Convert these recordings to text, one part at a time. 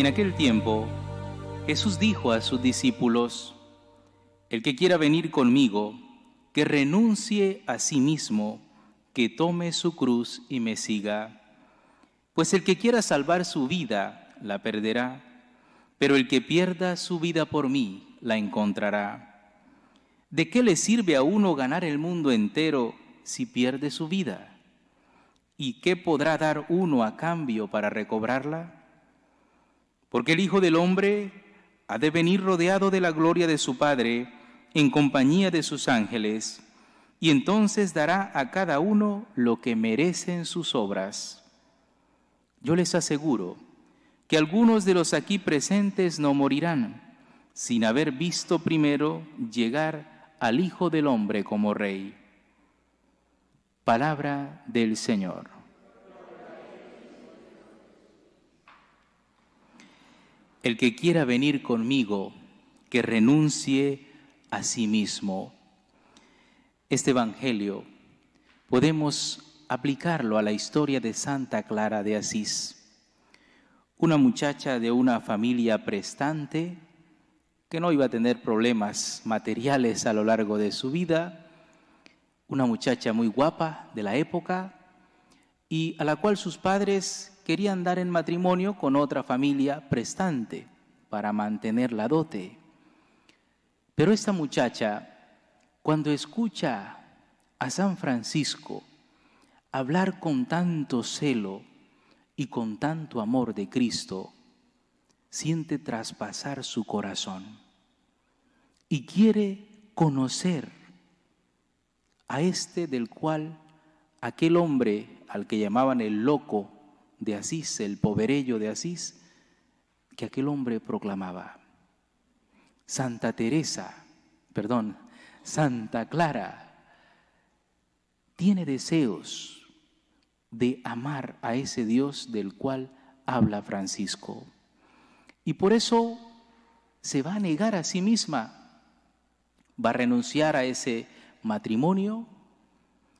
En aquel tiempo, Jesús dijo a sus discípulos, El que quiera venir conmigo, que renuncie a sí mismo, que tome su cruz y me siga. Pues el que quiera salvar su vida, la perderá, pero el que pierda su vida por mí, la encontrará. ¿De qué le sirve a uno ganar el mundo entero si pierde su vida? ¿Y qué podrá dar uno a cambio para recobrarla? porque el Hijo del Hombre ha de venir rodeado de la gloria de su Padre, en compañía de sus ángeles, y entonces dará a cada uno lo que merecen sus obras. Yo les aseguro que algunos de los aquí presentes no morirán sin haber visto primero llegar al Hijo del Hombre como Rey. Palabra del Señor. El que quiera venir conmigo, que renuncie a sí mismo. Este Evangelio podemos aplicarlo a la historia de Santa Clara de Asís, una muchacha de una familia prestante que no iba a tener problemas materiales a lo largo de su vida, una muchacha muy guapa de la época y a la cual sus padres quería andar en matrimonio con otra familia prestante para mantener la dote. Pero esta muchacha, cuando escucha a San Francisco hablar con tanto celo y con tanto amor de Cristo, siente traspasar su corazón y quiere conocer a este del cual aquel hombre al que llamaban el loco de Asís, el poverello de Asís, que aquel hombre proclamaba. Santa Teresa, perdón, Santa Clara, tiene deseos de amar a ese Dios del cual habla Francisco. Y por eso se va a negar a sí misma, va a renunciar a ese matrimonio,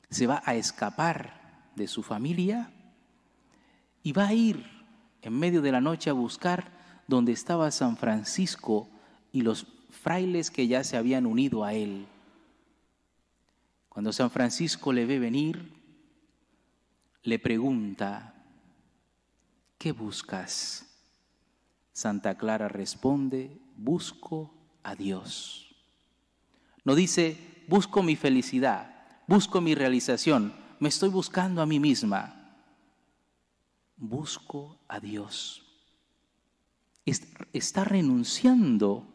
se va a escapar de su familia y va a ir en medio de la noche a buscar donde estaba San Francisco y los frailes que ya se habían unido a él. Cuando San Francisco le ve venir, le pregunta, ¿qué buscas? Santa Clara responde, busco a Dios. No dice, busco mi felicidad, busco mi realización, me estoy buscando a mí misma busco a Dios. Está renunciando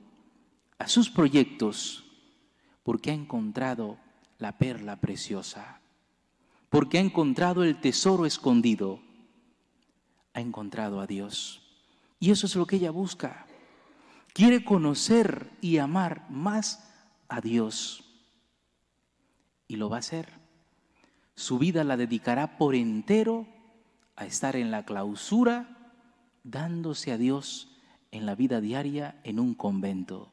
a sus proyectos porque ha encontrado la perla preciosa, porque ha encontrado el tesoro escondido, ha encontrado a Dios. Y eso es lo que ella busca. Quiere conocer y amar más a Dios. Y lo va a hacer. Su vida la dedicará por entero a estar en la clausura dándose a Dios en la vida diaria en un convento.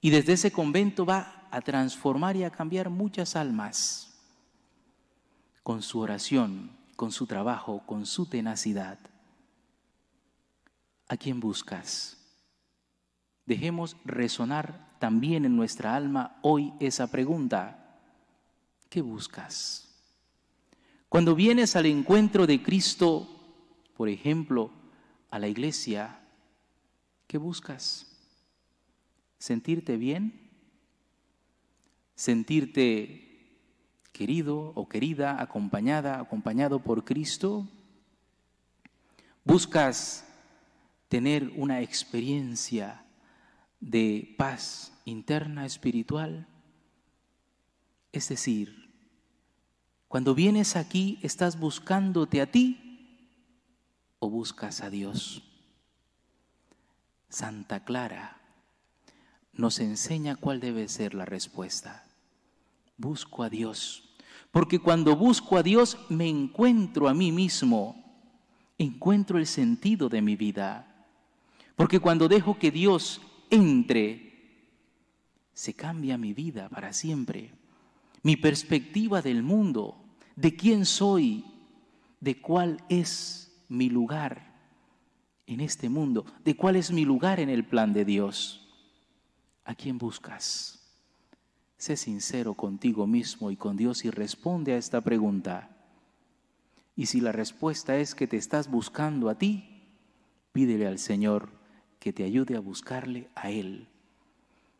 Y desde ese convento va a transformar y a cambiar muchas almas con su oración, con su trabajo, con su tenacidad. ¿A quién buscas? Dejemos resonar también en nuestra alma hoy esa pregunta. ¿Qué buscas? Cuando vienes al encuentro de Cristo, por ejemplo, a la iglesia, ¿qué buscas? ¿Sentirte bien? ¿Sentirte querido o querida, acompañada, acompañado por Cristo? ¿Buscas tener una experiencia de paz interna, espiritual? Es decir, cuando vienes aquí, ¿estás buscándote a ti o buscas a Dios? Santa Clara nos enseña cuál debe ser la respuesta. Busco a Dios, porque cuando busco a Dios me encuentro a mí mismo, encuentro el sentido de mi vida, porque cuando dejo que Dios entre, se cambia mi vida para siempre mi perspectiva del mundo, de quién soy, de cuál es mi lugar en este mundo, de cuál es mi lugar en el plan de Dios. ¿A quién buscas? Sé sincero contigo mismo y con Dios y responde a esta pregunta. Y si la respuesta es que te estás buscando a ti, pídele al Señor que te ayude a buscarle a Él.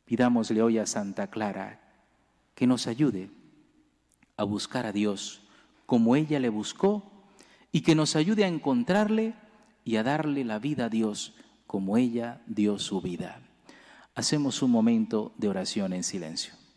Pidámosle hoy a Santa Clara que nos ayude a buscar a Dios como ella le buscó y que nos ayude a encontrarle y a darle la vida a Dios como ella dio su vida. Hacemos un momento de oración en silencio.